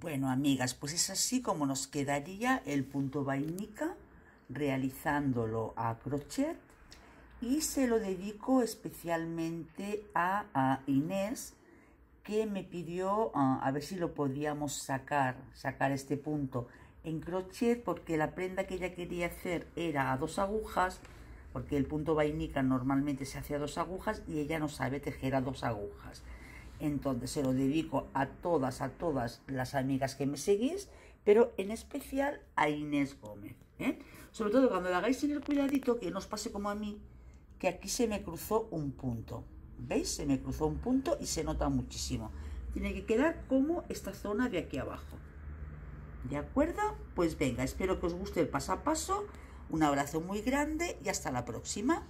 Bueno, amigas, pues es así como nos quedaría el punto vainica realizándolo a crochet y se lo dedico especialmente a, Inés que me pidió ah, a ver si lo podíamos sacar, sacar este punto en crochet porque la prenda que ella quería hacer era a dos agujas porque el punto vainica normalmente se hace a dos agujas y ella no sabe tejer a dos agujas. Entonces se lo dedico a todas, a todas las amigas que me seguís, pero en especial a Inés Gómez. ¿eh? Sobre todo cuando lo hagáis en el cuidadito, que no os pase como a mí, que aquí se me cruzó un punto. ¿Veis? Se me cruzó un punto y se nota muchísimo. Tiene que quedar como esta zona de aquí abajo. ¿De acuerdo? Pues venga, espero que os guste el paso a paso. Un abrazo muy grande y hasta la próxima.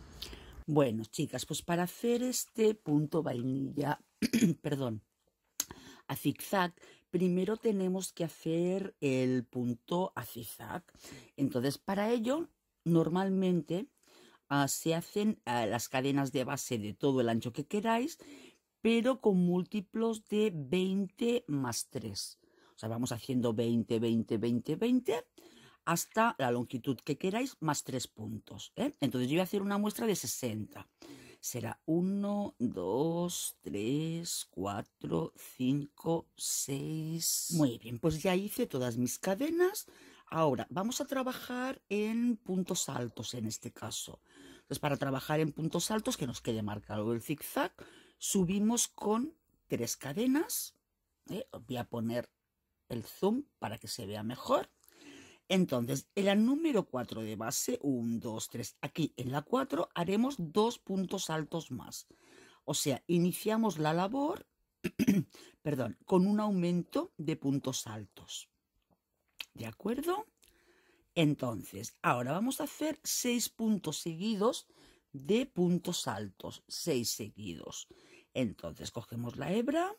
Bueno, chicas, pues para hacer este punto vainilla perdón, a zigzag, primero tenemos que hacer el punto a zigzag. Entonces, para ello, normalmente ah, se hacen ah, las cadenas de base de todo el ancho que queráis, pero con múltiplos de 20 más 3. O sea, vamos haciendo 20, 20, 20, 20 hasta la longitud que queráis más 3 puntos. ¿eh? Entonces yo voy a hacer una muestra de 60 será 1, 2, 3, 4, 5, 6. Muy bien, pues ya hice todas mis cadenas. Ahora, vamos a trabajar en puntos altos en este caso. Entonces, para trabajar en puntos altos, que nos quede marcado el zigzag, subimos con tres cadenas. ¿eh? Voy a poner el zoom para que se vea mejor. Entonces, en la número 4 de base, 1, 2, 3, aquí en la 4 haremos dos puntos altos más. O sea, iniciamos la labor, perdón, con un aumento de puntos altos. ¿De acuerdo? Entonces, ahora vamos a hacer 6 puntos seguidos de puntos altos, 6 seguidos. Entonces, cogemos la hebra,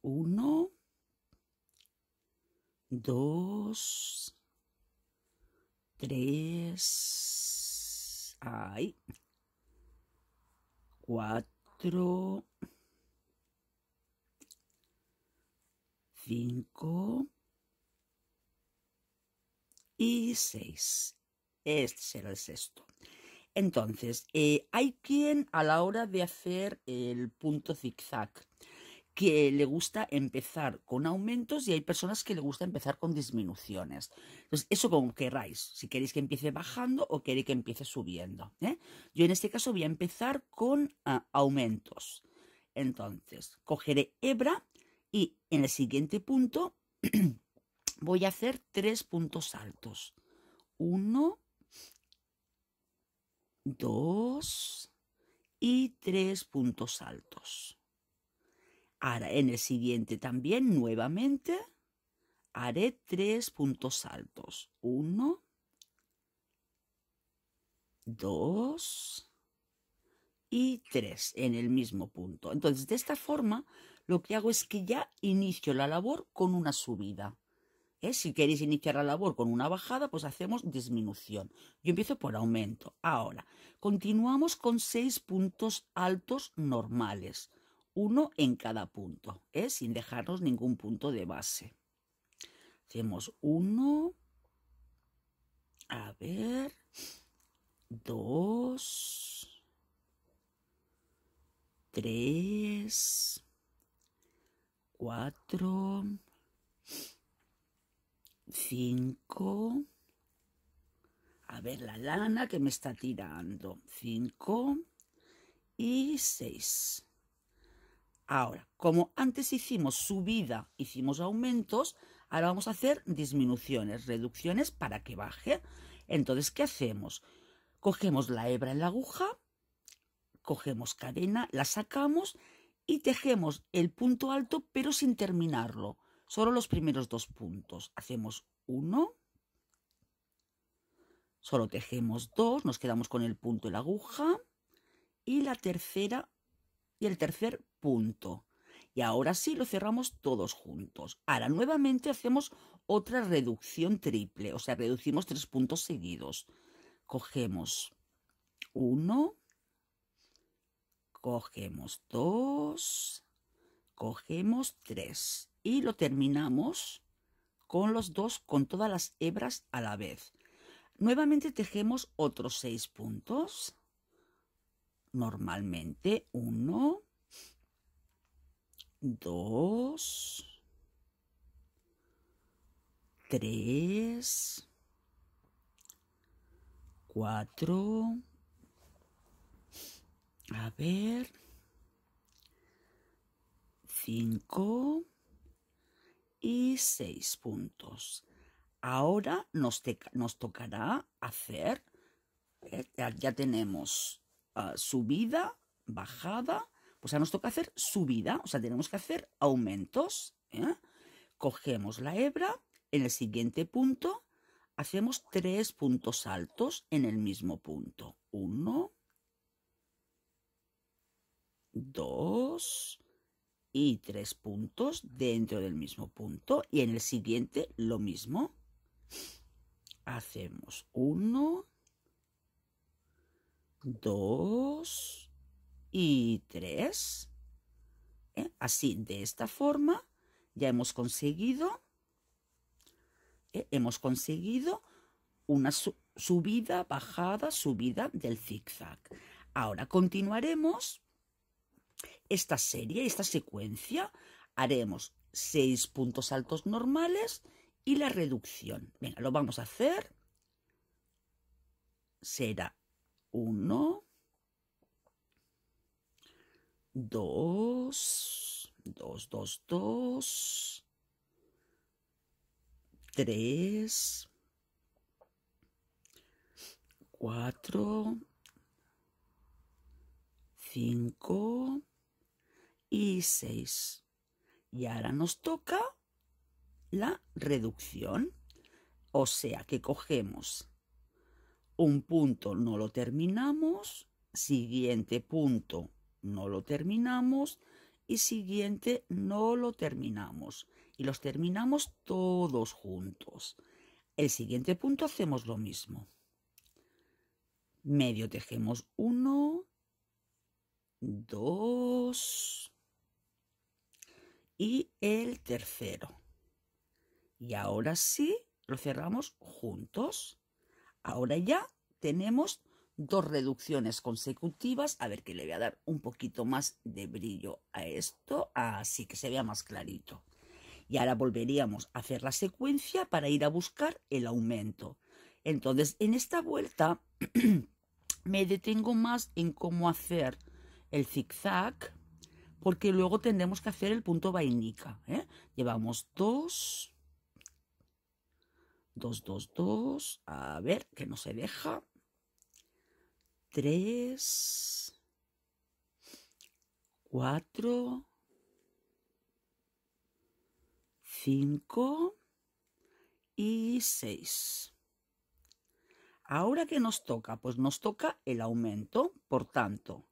1, 2 3 ay 4 5 y 6 Este 0 es esto entonces eh, hay quien a la hora de hacer el punto zig exacto que le gusta empezar con aumentos y hay personas que le gusta empezar con disminuciones. Entonces, eso como queráis, si queréis que empiece bajando o queréis que empiece subiendo. ¿eh? Yo en este caso voy a empezar con ah, aumentos. Entonces, cogeré hebra y en el siguiente punto voy a hacer tres puntos altos. Uno, dos y tres puntos altos. Ahora, en el siguiente también, nuevamente, haré tres puntos altos. Uno, dos y tres en el mismo punto. Entonces, de esta forma, lo que hago es que ya inicio la labor con una subida. ¿Eh? Si queréis iniciar la labor con una bajada, pues hacemos disminución. Yo empiezo por aumento. Ahora, continuamos con seis puntos altos normales uno en cada punto, es ¿eh? sin dejarnos ningún punto de base. Hacemos uno, a ver, dos, tres, cuatro, cinco, a ver la lana que me está tirando, cinco y seis. Ahora, como antes hicimos subida, hicimos aumentos, ahora vamos a hacer disminuciones, reducciones para que baje. Entonces, ¿qué hacemos? Cogemos la hebra en la aguja, cogemos cadena, la sacamos y tejemos el punto alto pero sin terminarlo, solo los primeros dos puntos. Hacemos uno, solo tejemos dos, nos quedamos con el punto en la aguja y la tercera y el tercer punto. Y ahora sí lo cerramos todos juntos. Ahora nuevamente hacemos otra reducción triple, o sea, reducimos tres puntos seguidos. Cogemos uno, cogemos dos, cogemos tres y lo terminamos con los dos, con todas las hebras a la vez. Nuevamente tejemos otros seis puntos normalmente 1, 2, 3, 4, a ver, 5 y 6 puntos ahora nos tocará hacer eh, ya tenemos Ah, subida, bajada, pues ahora nos toca hacer subida, o sea, tenemos que hacer aumentos. ¿eh? Cogemos la hebra, en el siguiente punto hacemos tres puntos altos en el mismo punto. Uno, dos y tres puntos dentro del mismo punto. Y en el siguiente lo mismo. Hacemos uno, 2 y 3. ¿eh? Así, de esta forma, ya hemos conseguido, ¿eh? hemos conseguido una subida, bajada, subida del zigzag. Ahora continuaremos esta serie, esta secuencia. Haremos seis puntos altos normales y la reducción. Venga, lo vamos a hacer. Será 1, 2, 2, 2, 2, 3, 4, 5 y 6. Y ahora nos toca la reducción. O sea que cogemos un punto no lo terminamos, siguiente punto no lo terminamos y siguiente no lo terminamos. Y los terminamos todos juntos. El siguiente punto hacemos lo mismo. Medio tejemos uno, dos y el tercero. Y ahora sí lo cerramos juntos. Ahora ya tenemos dos reducciones consecutivas. A ver que le voy a dar un poquito más de brillo a esto, así que se vea más clarito. Y ahora volveríamos a hacer la secuencia para ir a buscar el aumento. Entonces, en esta vuelta me detengo más en cómo hacer el zigzag, porque luego tendremos que hacer el punto vainica. ¿eh? Llevamos dos, 2, 2, 2. A ver, que no se deja. 3, 4, 5 y 6. Ahora que nos toca, pues nos toca el aumento, por tanto,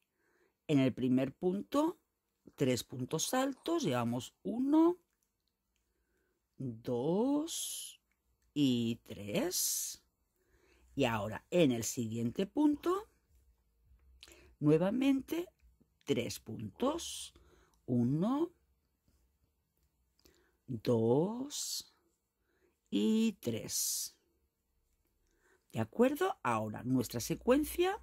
en el primer punto, tres puntos altos, llevamos 1, 2, y 3. Y ahora en el siguiente punto, nuevamente tres puntos. 1, 2 y 3. ¿De acuerdo? Ahora nuestra secuencia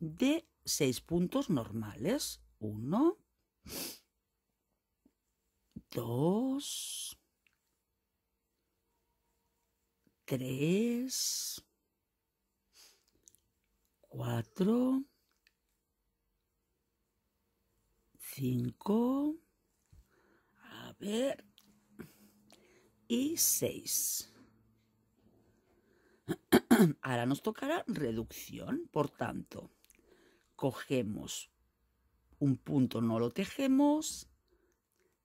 de seis puntos normales. 1, 2, tres, cuatro, cinco, a ver, y 6 Ahora nos tocará reducción, por tanto, cogemos un punto, no lo tejemos,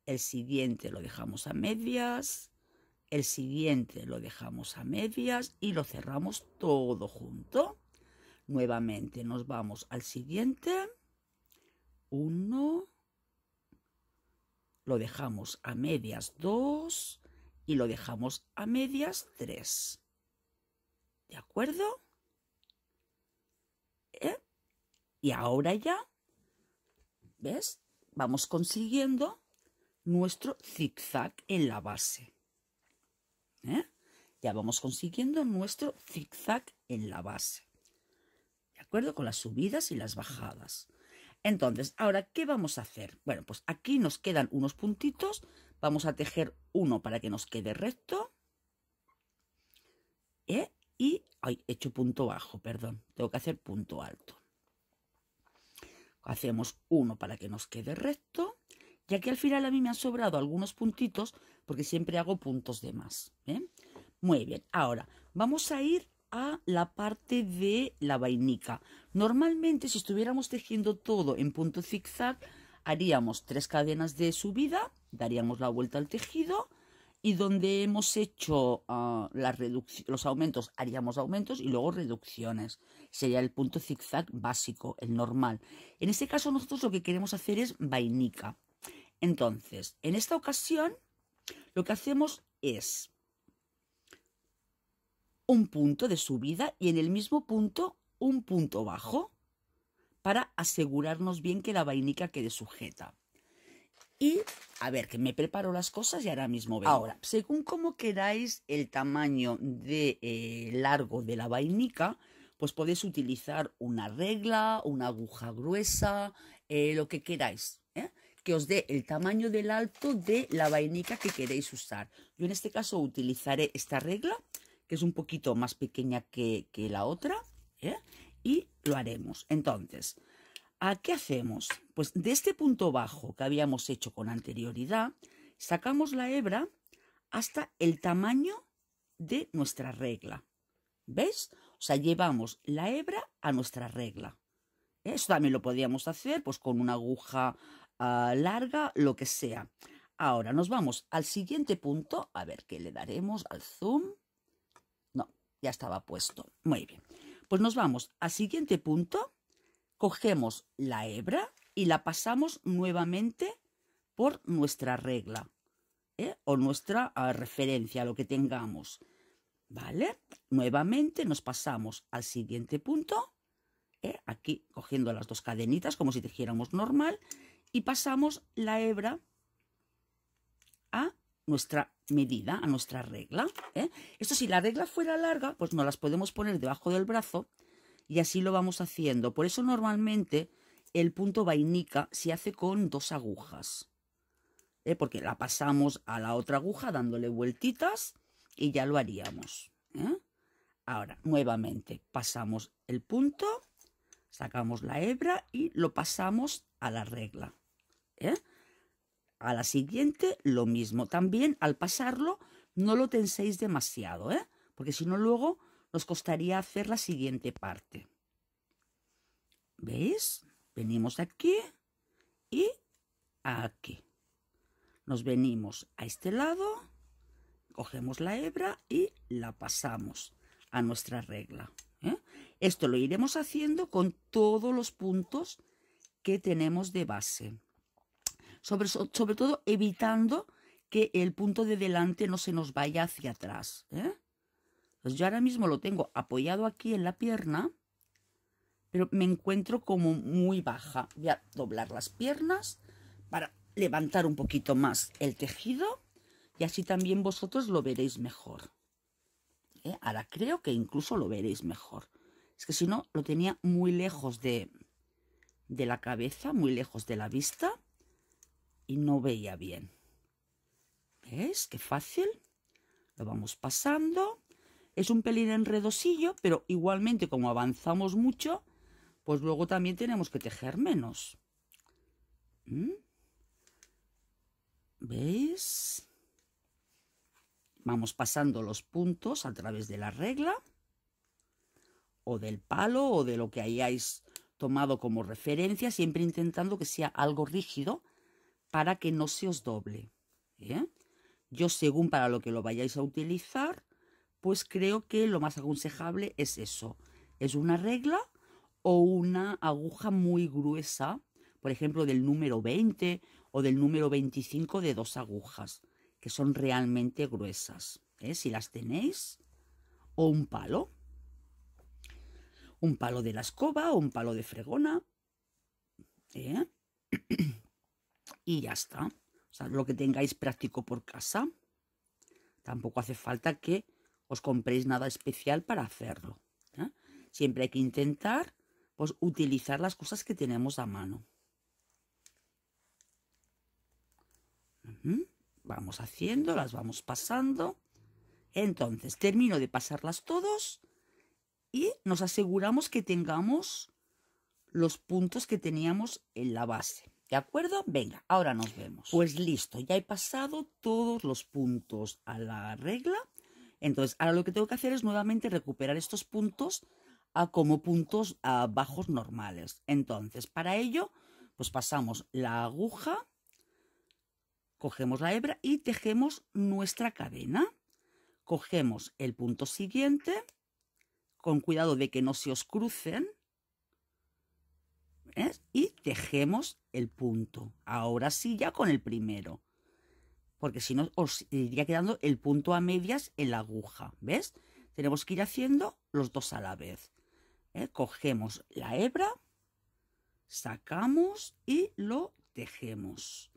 el siguiente lo dejamos a medias, el siguiente lo dejamos a medias y lo cerramos todo junto. Nuevamente nos vamos al siguiente. Uno. Lo dejamos a medias dos. Y lo dejamos a medias tres. ¿De acuerdo? ¿Eh? Y ahora ya, ¿ves? Vamos consiguiendo nuestro zigzag en la base. ¿Eh? Ya vamos consiguiendo nuestro zigzag en la base. ¿De acuerdo? Con las subidas y las bajadas. Entonces, ahora, ¿qué vamos a hacer? Bueno, pues aquí nos quedan unos puntitos. Vamos a tejer uno para que nos quede recto. ¿Eh? Y, ay, he hecho punto bajo, perdón. Tengo que hacer punto alto. Hacemos uno para que nos quede recto. Ya que al final a mí me han sobrado algunos puntitos porque siempre hago puntos de más. ¿eh? Muy bien, ahora vamos a ir a la parte de la vainica. Normalmente si estuviéramos tejiendo todo en punto zigzag, haríamos tres cadenas de subida, daríamos la vuelta al tejido y donde hemos hecho ah, los aumentos, haríamos aumentos y luego reducciones. Sería el punto zigzag básico, el normal. En este caso nosotros lo que queremos hacer es vainica. Entonces, en esta ocasión, lo que hacemos es un punto de subida y en el mismo punto un punto bajo para asegurarnos bien que la vainica quede sujeta. Y a ver, que me preparo las cosas y ahora mismo veo. Ahora, según como queráis el tamaño de eh, largo de la vainica, pues podéis utilizar una regla, una aguja gruesa, eh, lo que queráis. ¿eh? que os dé el tamaño del alto de la vainica que queréis usar. Yo en este caso utilizaré esta regla, que es un poquito más pequeña que, la otra, ¿eh? y lo haremos. Entonces, ¿a qué hacemos? Pues de este punto bajo que habíamos hecho con anterioridad, sacamos la hebra hasta el tamaño de nuestra regla. ¿Ves? O sea, llevamos la hebra a nuestra regla. Eso también lo podíamos hacer pues con una aguja Ah, larga, lo que sea. Ahora nos vamos al siguiente punto. A ver qué le daremos al zoom. No, ya estaba puesto. Muy bien. Pues nos vamos al siguiente punto. Cogemos la hebra y la pasamos nuevamente por nuestra regla ¿eh? o nuestra ah, referencia, lo que tengamos. ¿Vale? Nuevamente nos pasamos al siguiente punto. ¿eh? Aquí cogiendo las dos cadenitas como si tejiéramos normal y pasamos la hebra a nuestra medida, a nuestra regla. ¿eh? Esto si la regla fuera larga, pues no las podemos poner debajo del brazo y así lo vamos haciendo. Por eso normalmente el punto vainica se hace con dos agujas, ¿eh? porque la pasamos a la otra aguja dándole vueltitas y ya lo haríamos. ¿eh? Ahora, nuevamente, pasamos el punto, sacamos la hebra y lo pasamos a la regla. ¿eh? A la siguiente, lo mismo. También al pasarlo, no lo tenséis demasiado, ¿eh? porque si no, luego nos costaría hacer la siguiente parte. ¿Veis? Venimos aquí y aquí. Nos venimos a este lado, cogemos la hebra y la pasamos a nuestra regla. ¿eh? Esto lo iremos haciendo con todos los puntos que tenemos de base sobre, todo evitando que el punto de delante no se nos vaya hacia atrás. ¿eh? Pues yo ahora mismo lo tengo apoyado aquí en la pierna, pero me encuentro como muy baja. Voy a doblar las piernas para levantar un poquito más el tejido y así también vosotros lo veréis mejor. ¿eh? Ahora creo que incluso lo veréis mejor. Es que si no, lo tenía muy lejos de, de la cabeza, muy lejos de la vista no veía bien. ¿Ves? Qué fácil. Lo vamos pasando. Es un pelín enredosillo, pero igualmente como avanzamos mucho, pues luego también tenemos que tejer menos. ¿Mm? ¿Veis? Vamos pasando los puntos a través de la regla o del palo o de lo que hayáis tomado como referencia, siempre intentando que sea algo rígido para que no se os doble. ¿eh? Yo según para lo que lo vayáis a utilizar, pues creo que lo más aconsejable es eso. Es una regla o una aguja muy gruesa, por ejemplo del número 20 o del número 25 de dos agujas, que son realmente gruesas, ¿eh? si las tenéis, o un palo. Un palo de la escoba o un palo de fregona. ¿eh? y ya está. O sea, lo que tengáis práctico por casa. Tampoco hace falta que os compréis nada especial para hacerlo. ¿eh? Siempre hay que intentar pues, utilizar las cosas que tenemos a mano. Vamos haciendo, las vamos pasando. Entonces, termino de pasarlas todos y nos aseguramos que tengamos los puntos que teníamos en la base. ¿De acuerdo? Venga, ahora nos vemos. Pues listo, ya he pasado todos los puntos a la regla. Entonces, ahora lo que tengo que hacer es nuevamente recuperar estos puntos a como puntos bajos normales. Entonces, para ello, pues pasamos la aguja, cogemos la hebra y tejemos nuestra cadena. Cogemos el punto siguiente, con cuidado de que no se os crucen, ¿Eh? Y tejemos el punto. Ahora sí, ya con el primero. Porque si no, os iría quedando el punto a medias en la aguja. ¿Ves? Tenemos que ir haciendo los dos a la vez. ¿Eh? Cogemos la hebra, sacamos y lo tejemos.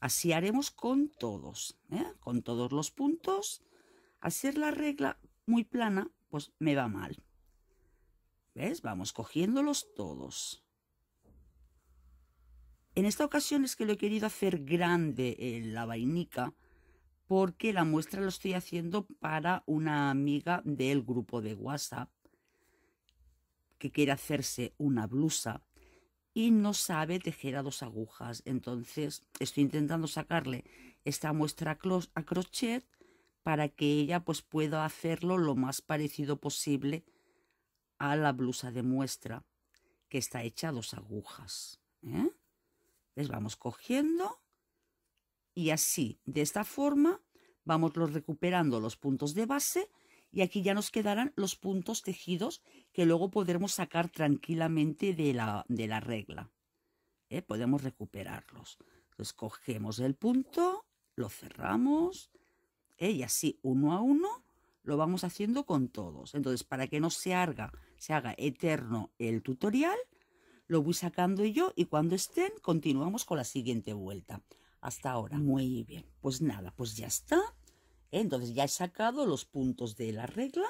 Así haremos con todos, ¿eh? con todos los puntos. Hacer la regla muy plana, pues me va mal. ¿Ves? Vamos cogiéndolos todos. En esta ocasión es que lo he querido hacer grande en eh, la vainica porque la muestra lo estoy haciendo para una amiga del grupo de WhatsApp que quiere hacerse una blusa y no sabe tejer a dos agujas. Entonces estoy intentando sacarle esta muestra a crochet para que ella pues pueda hacerlo lo más parecido posible a la blusa de muestra que está hecha a dos agujas. ¿Eh? Les vamos cogiendo y así, de esta forma, vamos recuperando los puntos de base y aquí ya nos quedarán los puntos tejidos que luego podremos sacar tranquilamente de la, de la regla. ¿eh? Podemos recuperarlos. Entonces cogemos el punto, lo cerramos ¿eh? y así uno a uno lo vamos haciendo con todos. Entonces para que no se haga, se haga eterno el tutorial, lo voy sacando yo y cuando estén continuamos con la siguiente vuelta. Hasta ahora. Muy bien. Pues nada, pues ya está. Entonces ya he sacado los puntos de la regla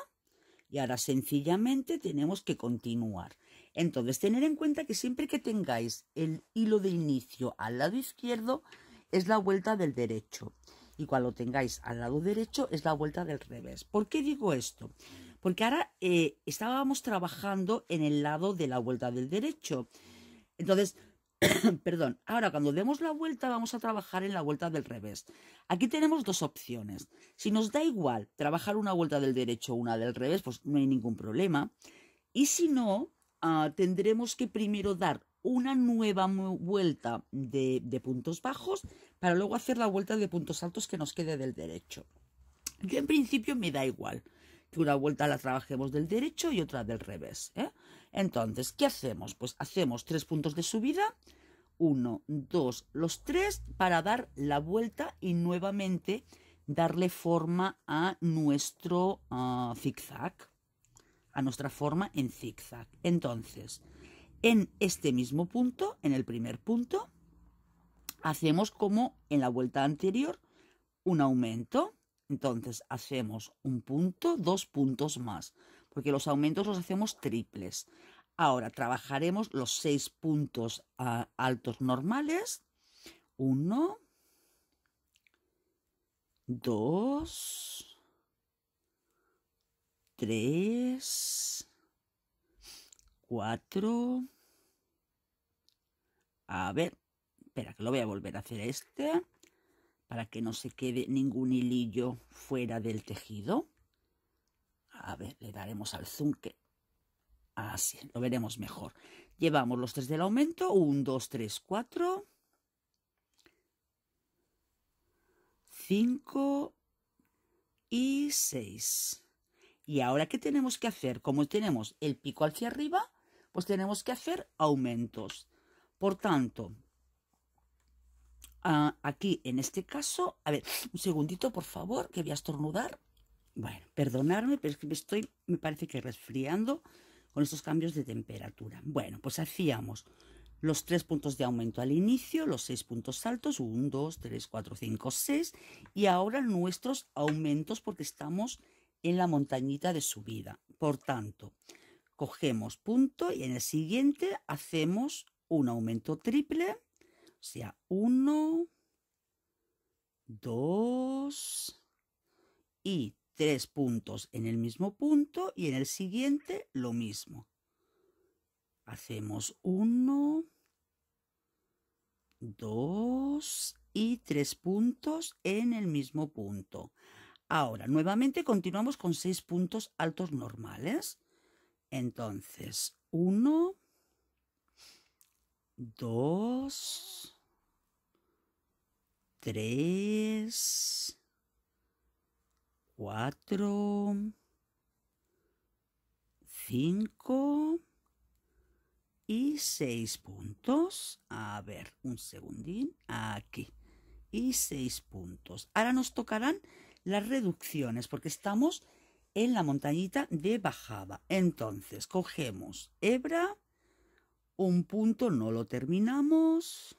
y ahora sencillamente tenemos que continuar. Entonces, tener en cuenta que siempre que tengáis el hilo de inicio al lado izquierdo es la vuelta del derecho y cuando lo tengáis al lado derecho es la vuelta del revés. ¿Por qué digo esto? porque ahora eh, estábamos trabajando en el lado de la vuelta del derecho. Entonces, perdón, ahora cuando demos la vuelta vamos a trabajar en la vuelta del revés. Aquí tenemos dos opciones. Si nos da igual trabajar una vuelta del derecho o una del revés, pues no hay ningún problema. Y si no, ah, tendremos que primero dar una nueva vuelta de, puntos bajos para luego hacer la vuelta de puntos altos que nos quede del derecho. Yo en principio me da igual que una vuelta la trabajemos del derecho y otra del revés. ¿eh? Entonces, ¿qué hacemos? Pues hacemos tres puntos de subida, uno, dos, los tres, para dar la vuelta y nuevamente darle forma a nuestro ah, zigzag, a nuestra forma en zigzag. Entonces, en este mismo punto, en el primer punto, hacemos como en la vuelta anterior, un aumento, entonces hacemos un punto, dos puntos más, porque los aumentos los hacemos triples. Ahora trabajaremos los seis puntos ah, altos normales. Uno, dos, tres, cuatro. A ver, espera que lo voy a volver a hacer este para que no se quede ningún hilillo fuera del tejido. A ver, le daremos al zoom Así, lo veremos mejor. Llevamos los tres del aumento, 1, 2, 3, 4, 5 y 6. Y ahora, ¿qué tenemos que hacer? Como tenemos el pico hacia arriba, pues tenemos que hacer aumentos. Por tanto, Ah, aquí, en este caso, a ver, un segundito, por favor, que voy a estornudar. Bueno, perdonarme, pero es que me estoy, me parece que resfriando con estos cambios de temperatura. Bueno, pues hacíamos los tres puntos de aumento al inicio, los seis puntos altos, 1, 2, 3, 4, 5, 6, y ahora nuestros aumentos porque estamos en la montañita de subida. Por tanto, cogemos punto y en el siguiente hacemos un aumento triple, sea, uno, dos y tres puntos en el mismo punto y en el siguiente lo mismo. Hacemos uno, dos y tres puntos en el mismo punto. Ahora, nuevamente continuamos con seis puntos altos normales. Entonces, uno, dos, tres, cuatro, cinco y seis puntos. A ver, un segundín, aquí. Y seis puntos. Ahora nos tocarán las reducciones porque estamos en la montañita de bajada. Entonces, cogemos hebra, un punto, no lo terminamos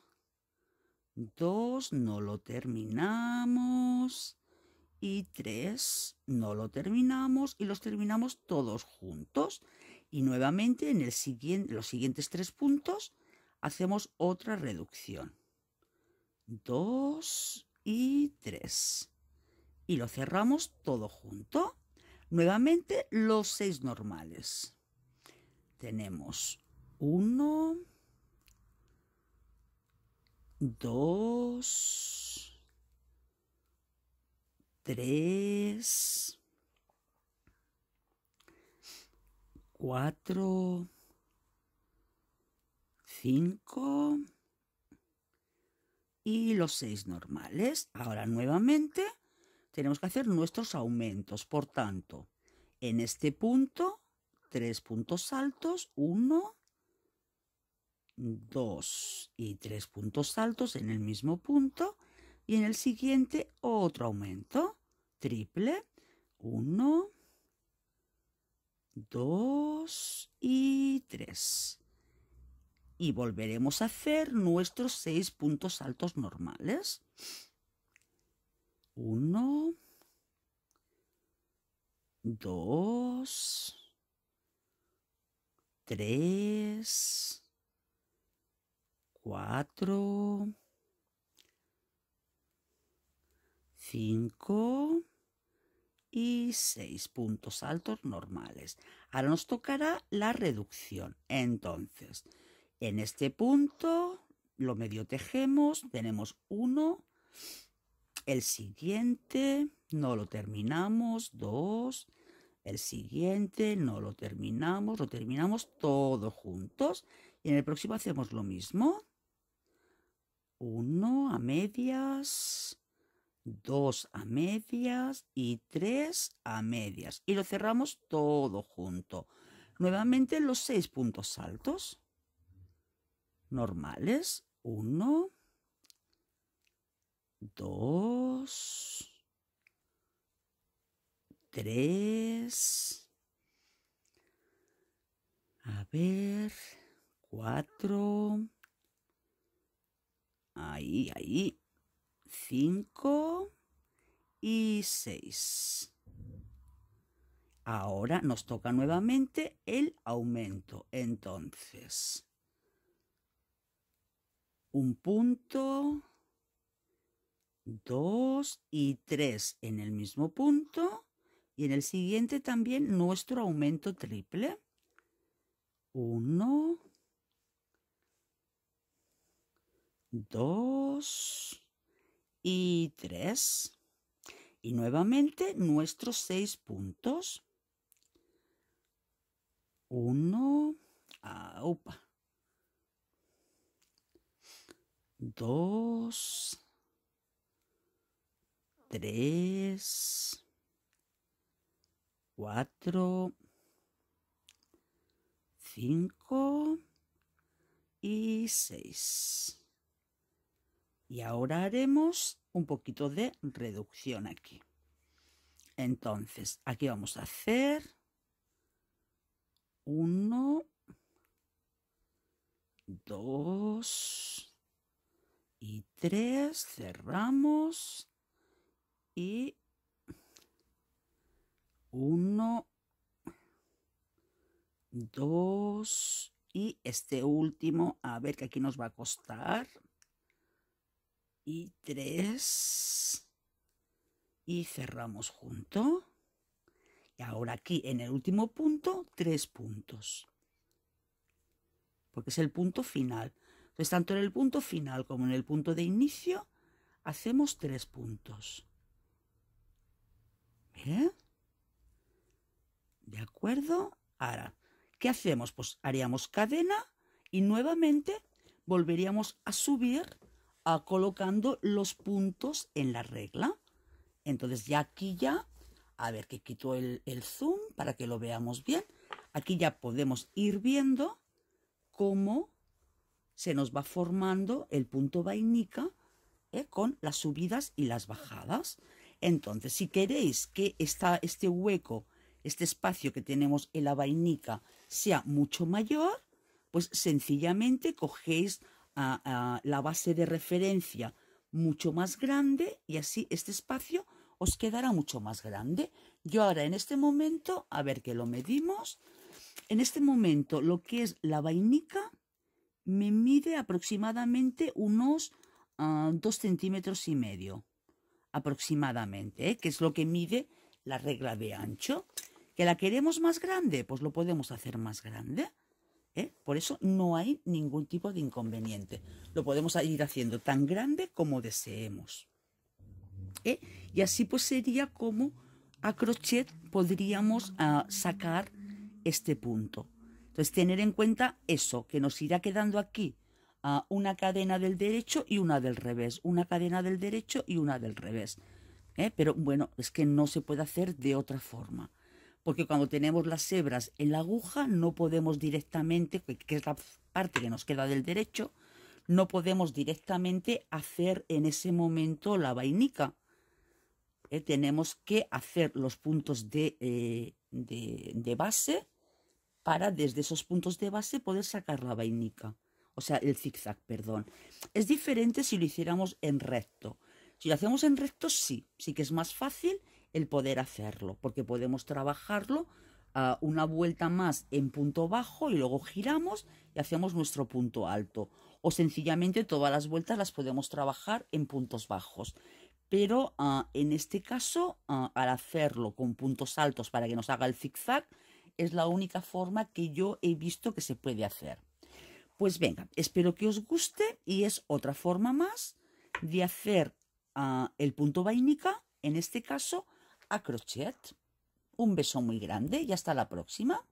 2 no lo terminamos y tres no lo terminamos y los terminamos todos juntos. Y nuevamente en el siguiente, los siguientes tres puntos hacemos otra reducción. 2 y 3. Y lo cerramos todo junto. Nuevamente los seis normales. Tenemos uno dos, tres, cuatro, cinco y los seis normales. Ahora nuevamente tenemos que hacer nuestros aumentos. Por tanto, en este punto, tres puntos altos, uno, 2 y 3 puntos altos en el mismo punto y en el siguiente otro aumento triple 1 2 y 3 y volveremos a hacer nuestros 6 puntos altos normales 1 2 3 4 5 y 6 puntos altos normales. Ahora nos tocará la reducción. Entonces, en este punto lo medio tejemos, tenemos 1, el siguiente no lo terminamos, 2 el siguiente no lo terminamos, lo terminamos todos juntos y en el próximo hacemos lo mismo. Uno a medias, dos a medias y tres a medias. Y lo cerramos todo junto. Nuevamente los seis puntos altos normales. Uno, dos, tres. A ver, cuatro. Ahí, ahí. 5 y 6. Ahora nos toca nuevamente el aumento. Entonces, un punto, dos y tres en el mismo punto. Y en el siguiente también nuestro aumento triple. Uno, 2 y 3. Y nuevamente nuestros seis puntos. 1, opa. 2, 3, 4, 5 y 6. Y ahora haremos un poquito de reducción aquí. Entonces, aquí vamos a hacer uno, dos y tres. cerramos y uno, dos y este último, a ver que aquí nos va a costar y tres y cerramos junto. Y ahora aquí en el último punto, tres puntos. Porque es el punto final. Entonces, tanto en el punto final como en el punto de inicio, hacemos tres puntos. ¿Eh? ¿De acuerdo? Ahora, ¿qué hacemos? Pues haríamos cadena y nuevamente volveríamos a subir colocando los puntos en la regla. Entonces ya aquí ya, a ver que quito el, zoom para que lo veamos bien. Aquí ya podemos ir viendo cómo se nos va formando el punto vainica ¿eh? con las subidas y las bajadas. Entonces, si queréis que está este hueco, este espacio que tenemos en la vainica sea mucho mayor, pues sencillamente cogéis la base de referencia mucho más grande y así este espacio os quedará mucho más grande. Yo ahora en este momento, a ver que lo medimos, en este momento lo que es la vainica me mide aproximadamente unos ah, dos centímetros y medio, aproximadamente, ¿eh? que es lo que mide la regla de ancho. ¿Que la queremos más grande? Pues lo podemos hacer más grande. ¿eh? Por eso no hay ningún tipo de inconveniente. Lo podemos ir haciendo tan grande como deseemos. ¿eh? Y así pues sería como a crochet podríamos ah, sacar este punto. Entonces tener en cuenta eso, que nos irá quedando aquí ah, una cadena del derecho y una del revés, una cadena del derecho y una del revés. ¿eh? Pero bueno, es que no se puede hacer de otra forma porque cuando tenemos las hebras en la aguja no podemos directamente, que es la parte que nos queda del derecho, no podemos directamente hacer en ese momento la vainica. Eh, tenemos que hacer los puntos eh, de, de base para desde esos puntos de base poder sacar la vainica o sea, el zigzag, perdón. Es diferente si lo hiciéramos en recto. Si lo hacemos en recto, sí, sí que es más fácil el poder hacerlo, porque podemos trabajarlo una vuelta más en punto bajo y luego giramos y hacemos nuestro punto alto. O sencillamente todas las vueltas las podemos trabajar en puntos bajos. Pero ah, en este caso, ah, al hacerlo con puntos altos para que nos haga el zigzag, es la única forma que yo he visto que se puede hacer. Pues venga, espero que os guste y es otra forma más de hacer ah, el punto vainica, en este caso, a crochet. Un beso muy grande y hasta la próxima.